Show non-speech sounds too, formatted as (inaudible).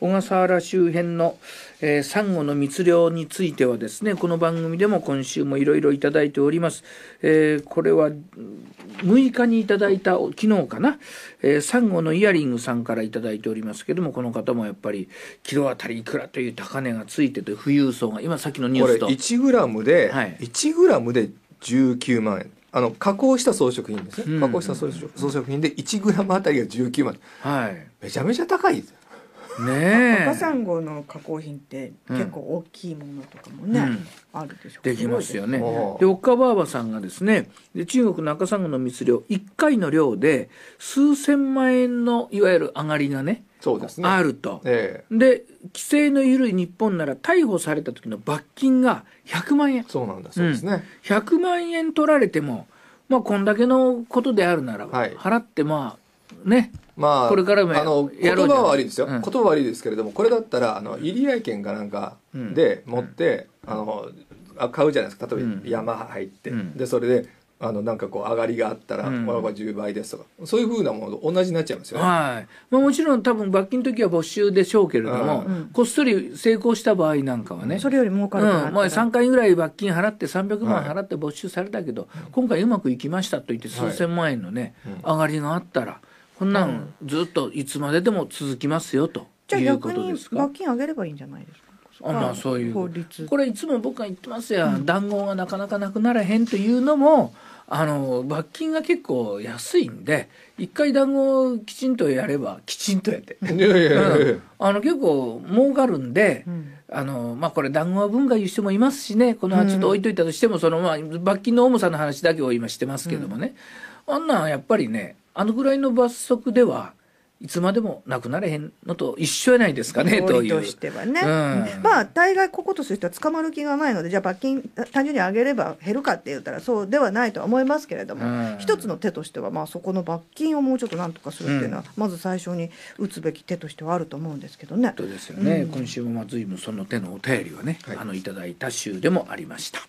小笠原周辺の、えー、サンゴの密漁についてはですねこの番組でも今週もいろいろいただいております、えー、これは6日にいただいた昨日かな、えー、サンゴのイヤリングさんから頂いておりますけどもこの方もやっぱりキロあたりいくらという高値がついてて富裕層が今さっきのニュースとこれ1グラムで、はい、1グラムで19万円あの加工した装飾品ですね、加工した装飾品で1グラムあたりが19万はい、めちゃめちゃ高いですね赤サンゴの加工品って結構大きいものとかもね、うん、あるでしょできますよね。で岡ばあばさんがですねで中国の赤サンゴの密漁1回の漁で数千万円のいわゆる上がりがねそうですねあると。ええ、で規制の緩い日本なら逮捕された時の罰金が100万円。そうなんだそうですね、うん、100万円取られてもまあこんだけのことであるならば、払ってまあね、まあ、これからもあの言葉は悪いですよ、うん、言葉は悪いですけれどもこれだったらあの入合券かなんかで持って、うん、あのあ買うじゃないですか例えば山入って、うん、でそれであのなんかこう上がりがあったら、うん、これは10倍ですとかそういうふうなものと同じになっちゃいますよ、ね、はいまあ、もちろん多分罰金の時は没収でしょうけれども、うん、こっそり成功した場合なんかはね、うん、それより儲かるから、うん、3回ぐらい罰金払って300万払って没収されたけど、はい、今回うまくいきましたと言って数千万円のね、はい、上がりがあったら。こんなんずっといつまででも続きますよということですか。じゃあ逆に罰金上げればいいんじゃないですか。あまあそういうこれいつも僕が言ってますや、うん、談合がなかなかなくならへんというのもあの罰金が結構安いんで一回談合をきちんとやればきちんとやって (laughs) あの結構儲かるんで、うん、あのまあ、これ談合は文化言う人もいますしねこのちょっと置いといたとしても、うん、そのまあ、罰金の重さの話だけを今してますけどもね、あんなんやっぱりねあのぐらいの罰則ではいつまでもなくなれへんのと一緒やないですかねという。としてはね、うん、まあ大概こことする人は捕まる気がないのでじゃあ罰金単純に上げれば減るかって言ったらそうではないとは思いますけれども、うん、一つの手としてはまあそこの罰金をもうちょっとなんとかするっていうのは、うん、まず最初に打つべき手としてはあると思うんですけどね。そうですよね、今週もまあ随分その手のお便りはね、はい、あのいただいた週でもありました。